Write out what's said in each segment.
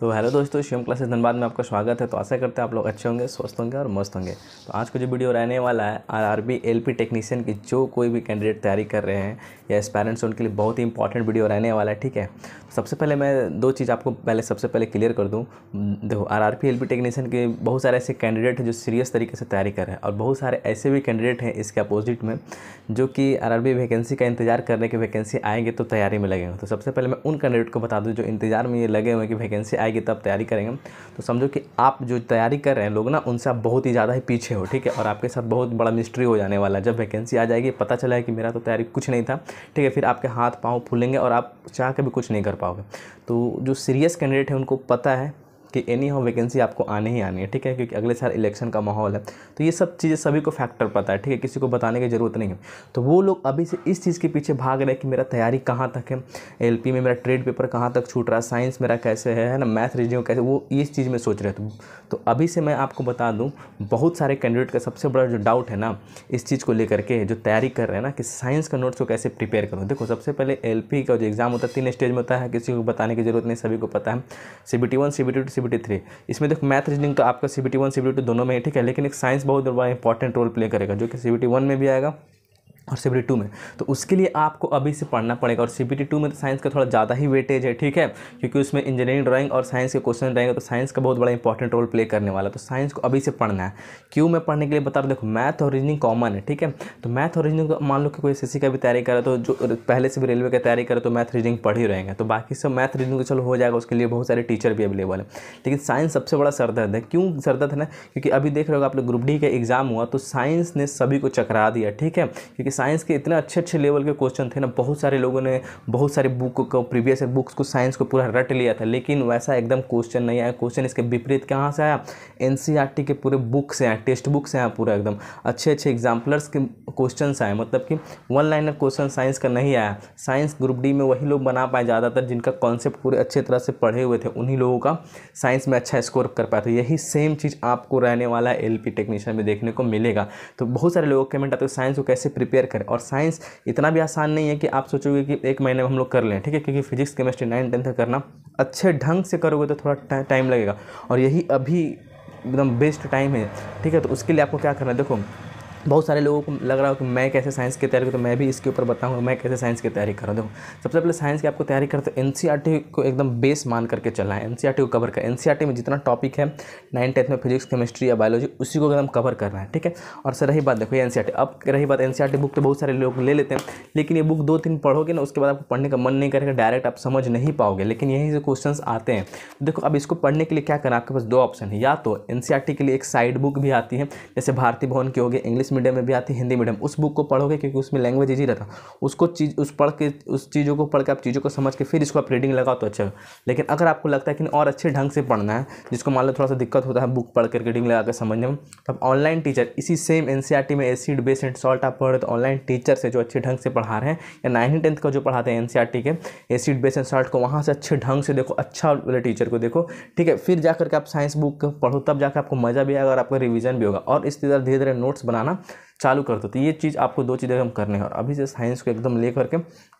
तो हेलो दोस्तों शिवम क्लासेस धनबाद में आपका स्वागत है तो आशा करते हैं आप लोग अच्छे होंगे स्वस्थ होंगे और मस्त होंगे तो आज का जो वीडियो रहने वाला है R R B L P technician की जो कोई भी कैंडिडेट तैयारी कर रहे हैं या एस्पेरेंट्स उनके लिए बहुत ही इंपॉर्टेंट वीडियो रहने वाला है ठीक है तो सबसे पहले मैं दो चीज़ आपको पहले सबसे पहले क्लियर कर दूँ देखो R R P L P technician के बहुत सारे ऐसे कैंडिडेट हैं जो सीरियस तरीके से तैयारी कर रहे हैं और बहुत सारे ऐसे भी कैंडिडेट हैं इसके अपोजिट में जो कि आर आर बी वैकेंसी का इंतजार करने के वैकेंसी आएंगे तो तैयारी में लगेंगे तो सबसे पहले मैं उन कैंडिडेट को बता दूँ जो इंतजार में ये लगे हुए कि वैकेंसी आएगी तब तैयारी करेंगे तो समझो कि आप जो तैयारी कर रहे हैं लोग ना उनसे आप बहुत ही ज़्यादा ही पीछे हो ठीक है और आपके साथ बहुत बड़ा मिस्ट्री हो जाने वाला है जब वैकेंसी आ जाएगी पता चला है कि मेरा तो तैयारी कुछ नहीं था ठीक है फिर आपके हाथ पाँव फूलेंगे और आप चाह के भी कुछ नहीं कर पाओगे तो जो सीरियस कैंडिडेट है उनको पता है कि एनी हाउ वैकेंसी आपको आने ही आनी है ठीक है क्योंकि अगले साल इलेक्शन का माहौल है तो ये सब चीज़ें सभी को फैक्टर पता है ठीक है किसी को बताने की ज़रूरत नहीं है तो वो लोग अभी से इस चीज़ के पीछे भाग रहे हैं कि मेरा तैयारी कहाँ तक है एल में मेरा ट्रेड पेपर कहाँ तक छूट रहा है साइंस मेरा कैसे है ना मैथ रीजनिंग कैसे वो इस चीज़ में सोच रहे थे तो अभी से मैं आपको बता दूँ बहुत सारे कैंडिडेट का सबसे बड़ा जो डाउट है ना इस चीज़ को लेकर के जो तैयारी कर रहे हैं ना कि साइंस का नोट्स को कैसे प्रिपेयर करूँ देखो सबसे पहले एल का जो एग्ज़ाम होता है तीन स्टेज में होता है किसी को बताने की ज़रूरत नहीं सभी को पता है C B T one C B T two C C three इसमें देखो मैथ रीजनिंग तो आपका C B T one C B T two दोनों में ठीक है लेकिन एक साइंस बहुत बड़ा इंपॉर्टेंट रोल प्ले करेगा जो कि सी बी टी वन में भी आएगा और सी टू में तो उसके लिए आपको अभी से पढ़ना पड़ेगा और सी टू में तो साइंस का थोड़ा ज़्यादा ही वेटेज है ठीक है क्योंकि उसमें इंजीनियरिंग ड्राइंग और साइंस के क्वेश्चन रहेंगे तो साइंस का बहुत बड़ा इंपॉर्टेंट रोल प्ले करने वाला तो साइंस को अभी से पढ़ना है क्यों मैं पढ़ने के लिए बता रहा देखो मैथ और रीजनिंग कॉमन है ठीक है तो मैथ और रीजनिंग तो मान लो कि कोई एस का भी तैयारी करे तो जो पहले से भी रेलवे का तैयारी करे तो मैथ रीजनिंग पढ़ ही रहेंगे तो बाकी सब मैथ रीजनिंग चलो हो जाएगा उसके लिए बहुत सारे टीचर भी अवेलेबल है लेकिन साइंस सबसे बड़ा सरदर्द है क्यों सरदर्द है ना क्योंकि अभी देख रहे हो आप लोग ग्रुप डी का एग्जाम हुआ तो साइंस ने सभी को चकरा दिया ठीक है क्योंकि साइंस के इतने अच्छे अच्छे लेवल के क्वेश्चन थे ना बहुत सारे लोगों ने बहुत सारे बुक को प्रीवियस बुक्स को साइंस को पूरा रट लिया था लेकिन वैसा एकदम क्वेश्चन नहीं आया क्वेश्चन इसके विपरीत कहाँ से आया एन e के पूरे बुक से टेक्स्ट बुक से आया पूरा एकदम अच्छे अच्छे एग्जाम्पलर्स के क्वेश्चन आए मतलब कि वन लाइनर क्वेश्चन साइंस का नहीं आया साइंस ग्रुप डी में वही लोग बना पाए ज़्यादातर जिनका कॉन्सेप्ट पूरे अच्छे तरह से पढ़े हुए थे उन्हीं लोगों का साइंस में अच्छा स्कोर कर पाए थे यही सेम चीज़ आपको रहने वाला है एल टेक्नीशियन में देखने को मिलेगा तो बहुत सारे लोगों कमेंट आते हैं साइंस को कैसे प्रिपेयर क्लियर करें और साइंस इतना भी आसान नहीं है कि आप सोचोगे कि एक महीने में हम लोग कर लें ठीक है क्योंकि फिजिक्स केमिस्ट्री नाइन टेंथ करना अच्छे ढंग से करोगे तो थोड़ा टाइम लगेगा और यही अभी एकदम बेस्ट टाइम है ठीक है तो उसके लिए आपको क्या करना है देखो बहुत सारे लोगों को लग रहा हो कि मैं कैसे साइंस की तैयारी करूँ तो मैं भी इसके ऊपर बताऊँगा मैं कैसे साइंस की तैयारी करूँ देखो सबसे पहले साइंस की आपको तैयारी करते एन को एकदम बेस मान करके चलना है एन को कवर कर एन में जितना टॉपिक है नाइन टेंथ में फिजिक्स केमिस्ट्री या बायोलॉजी उसी को एकदम कवर करना है ठीक है और सर रही बात देखो ये एन अब रही बात एन बुक तो बहुत सारे लोग ले लेते हैं लेकिन ये बुक दो तीन पढ़ोगे ना उसके बाद आपको पढ़ने का मन नहीं करेगा डायरेक्ट आप समझ नहीं पाओगे लेकिन यहीं से क्वेश्चन आते हैं देखो अब इसको पढ़ने के लिए क्या करना आपके पास दो ऑप्शन है या तो एन के लिए एक साइड बुक भी आती है जैसे भारती भवन की होगी इंग्लिश मीडियम में भी आती है हिंदी मीडियम उस बुक को पढ़ोगे क्योंकि उसमें लैंग्वेज ईजी रहता उसको चीज़ उस पढ़ के उस चीज़ों को पढ़ के आप चीज़ों को समझ के फिर इसको आप रीडिंग लगाओ तो अच्छा लेकिन अगर आपको लगता है कि और अच्छे ढंग से पढ़ना है जिसको मान लो थोड़ा सा दिक्कत होता है बुक पढ़ कर रीडिंग लगा कर समझने में तो आप ऑनलाइन टीचर इसी सेम एन e में एसिड बेस एंड सॉल्ट आप पढ़ रहे तो ऑनलाइन टीचर से जो अच्छे ढंग से पढ़ा रहे हैं या नाइन्थ टेंथ का जो पढ़ाते हैं एन e के एसिड बेस एंड सॉल्ट को वहाँ से अच्छे ढंग से देखो अच्छा वाले टीचर को देखो ठीक है फिर जा करके आप साइंस बुक पढ़ो तब जाकर आपको मज़ा भी आएगा और आपका रिविज़न भी होगा और इस तरह धीरे धीरे नोट्स बनाना चालू कर दो तो ये चीज़ आपको दो चीज़ें हम करने हैं और अभी से साइंस को एकदम ले करके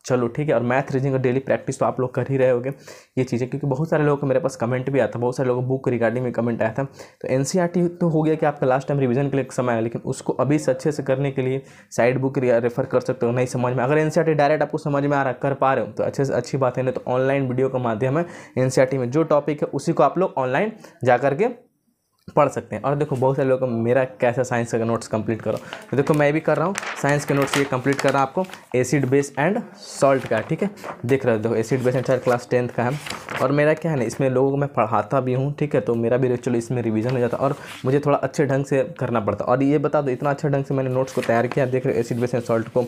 चलो ठीक है और मैथ रीजनिंग और डेली प्रैक्टिस तो आप लोग कर ही रहे होगे ये चीज़ें क्योंकि बहुत सारे लोगों को मेरे पास कमेंट भी आता बहुत सारे लोगों को बुक रिगार्डिंग में कमेंट आया था तो एन e तो हो गया कि आपका लास्ट टाइम रिविजन के लिए समय आया लेकिन उसको अभी से अच्छे से करने के लिए साइड बुक रेफर कर सकते हो नहीं समझ में अगर एन डायरेक्ट e आपको समझ में आ रहा कर पा रहे हो तो अच्छे से अच्छी बात है नहीं तो ऑनलाइन वीडियो का माध्यम है एन e में जो टॉपिक है उसी को आप लोग ऑनलाइन जा करके पढ़ सकते हैं और देखो बहुत सारे लोग मेरा कैसा साइंस का नोट्स कंप्लीट करो तो देखो मैं भी कर रहा हूँ साइंस के नोट्स ये कंप्लीट कर रहा हूँ आपको एसिड बेस एंड सॉल्ट का ठीक है देख रहे हो देखो acid base and salt class tenth का है और मेरा क्या है ना इसमें लोगों को मैं पढ़ाता भी हूँ ठीक है तो मेरा भी चलो इसमें रिविज़न हो जाता और मुझे थोड़ा अच्छे ढंग से करना पड़ता और ये बता दो इतना अच्छे ढंग से मैंने नोट्स को तैयार किया देख रहे हो एसिड बेस एंड सॉल्ट को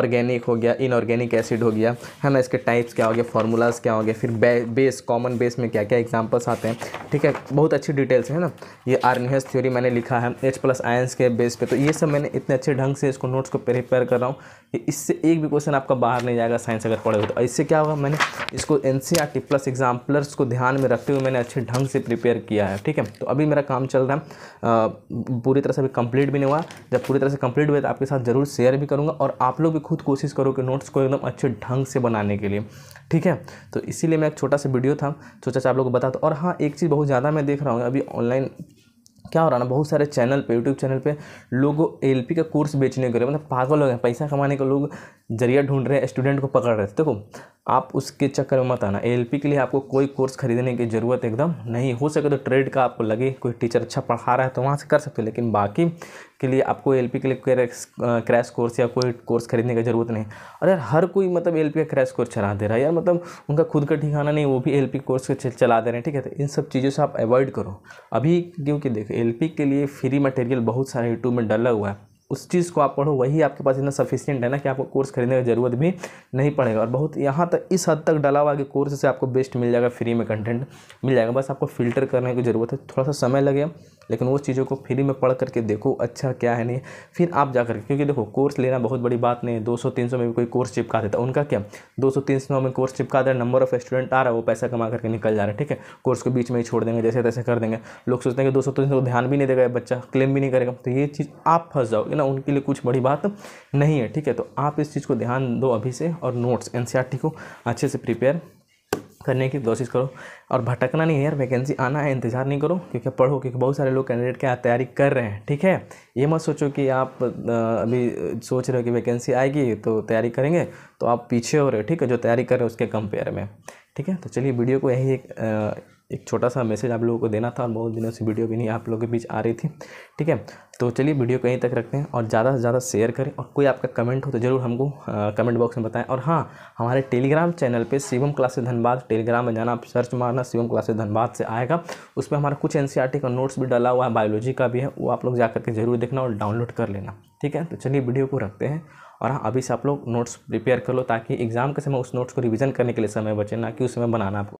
ऑर्गेनिक हो गया इनऑर्गेनिक एसिड हो गया है ना इसके टाइप्स क्या हो गया फार्मूलाज क्या हो गया फिर बेस कॉमन बेस में क्या क्या एग्जाम्पल्स आते हैं ठीक है बहुत अच्छी डिटेल्स है ना ये आर्न्यूज थ्योरी मैंने लिखा है एच प्लस आयंस के बेस पे तो ये सब मैंने इतने अच्छे ढंग से इसको नोट्स को प्रिपेयर कर रहा हूँ कि इससे एक भी क्वेश्चन आपका बाहर नहीं जाएगा साइंस अगर पढ़े हो तो इससे क्या होगा मैंने इसको एन प्लस एग्जाम्पलर्स को ध्यान में रखते हुए मैंने अच्छे ढंग से प्रिपेयर किया है ठीक है तो अभी मेरा काम चल रहा है पूरी तरह से अभी कंप्लीट भी नहीं हुआ जब पूरी तरह से कंप्लीट हुआ तो आपके साथ ज़रूर शेयर भी करूँगा और आप लोग भी खुद कोशिश करो कि नोट्स को एकदम अच्छे ढंग से बनाने के लिए ठीक है तो इसीलिए मैं एक छोटा सा वीडियो था सोचा आप लोग को बता दो और हाँ एक चीज़ बहुत ज़्यादा मैं देख रहा हूँ अभी ऑनलाइन क्या हो रहा है ना बहुत सारे चैनल पे यूट्यूब चैनल पे लोग एल का कोर्स बेचने के लिए मतलब पागल हो गए पैसा कमाने का लोग जरिया ढूंढ रहे हैं स्टूडेंट को पकड़ रहे थे देखो आप उसके चक्कर में मत आना एल के लिए आपको कोई कोर्स खरीदने की ज़रूरत एकदम नहीं हो सके तो ट्रेड का आपको लगे कोई टीचर अच्छा पढ़ा रहा है तो वहाँ से कर सकते हो लेकिन बाकी के लिए आपको एल के लिए क्रैश कोर्स या कोई कोर्स खरीदने की ज़रूरत नहीं और यार हर कोई मतलब एल का क्रैश कोर्स चला दे रहा है यार मतलब उनका खुद का ठिकाना नहीं वो भी एल कोर्स चला दे रहे हैं ठीक है तो इन सब चीज़ों से आप अवॉइड करो अभी क्योंकि देखो एलपी के लिए फ्री मटेरियल बहुत सारे यूट्यूब में डला हुआ है उस चीज़ को आप पढ़ो वही आपके पास इतना सफिशियंट है ना कि आपको कोर्स खरीदने की ज़रूरत भी नहीं पड़ेगा और बहुत यहाँ तक इस हद तक डाला हुआ कि कोर्स से आपको बेस्ट मिल जाएगा फ्री में कंटेंट मिल जाएगा बस आपको फिल्टर करने की ज़रूरत है थोड़ा सा समय लगे लेकिन वो चीज़ों को फ्री में पढ़ करके देखो अच्छा क्या है नहीं फिर आप जा करके क्योंकि देखो कोर्स लेना बहुत बड़ी बात नहीं है दो सौ तीन सौ में भी कोई कोर्स चिपका देता उनका क्या दो सौ तीन सौ में कोर्स चिपका दे नंबर ऑफ स्टूडेंट आ रहा है वो पैसा कमा करके निकल जा रहा है ठीक है कोर्स को बीच में ही छोड़ देंगे जैसे तैसे कर देंगे लोग सोचते हैं कि दो सौ तीन सौ ध्यान भी नहीं देगा बच्चा क्लेम भी नहीं करेगा तो ये चीज़ आप फंस जाओगे ना उनके लिए कुछ बड़ी बात नहीं है ठीक है तो आप इस चीज़ को ध्यान दो अभी से और नोट्स एन को अच्छे से प्रिपेयर करने की कोशिश करो और भटकना नहीं यार वैकेंसी आना है इंतज़ार नहीं करो क्योंकि पढ़ो क्योंकि बहुत सारे लोग कैंडिडेट के तैयारी कर रहे हैं ठीक है ये मत सोचो कि आप अभी सोच रहे हो कि वैकेंसी आएगी तो तैयारी करेंगे तो आप पीछे हो रहे हो ठीक है जो तैयारी कर रहे हो उसके कंपेयर में ठीक है तो चलिए वीडियो को यही एक एक छोटा सा मैसेज आप लोगों को देना था और बहुत दिनों से वीडियो भी नहीं आप लोगों के बीच आ रही थी ठीक है तो चलिए वीडियो कहीं तक रखते हैं और ज़्यादा से ज़्यादा शेयर करें और कोई आपका कमेंट हो तो ज़रूर हमको कमेंट बॉक्स में बताएं और हाँ हमारे टेलीग्राम चैनल पे शिवम क्लास धनबाद टेलीग्राम में जाना आप सर्च मारना शिवम क्लास धनबाद से आएगा उस पर हमारा कुछ एन का नोट्स भी डाला हुआ है बायोलॉजी का भी है वो आप लोग जा करके ज़रूर देखना और डाउनलोड कर लेना ठीक है तो चलिए वीडियो को रखते हैं और हाँ अभी से आप लोग नोट्स प्रिपेयर कर लो ताकि एग्ज़ाम के समय उस नोट्स को रिविज़न करने के लिए समय बचे ना कि उस समय बनाना आपको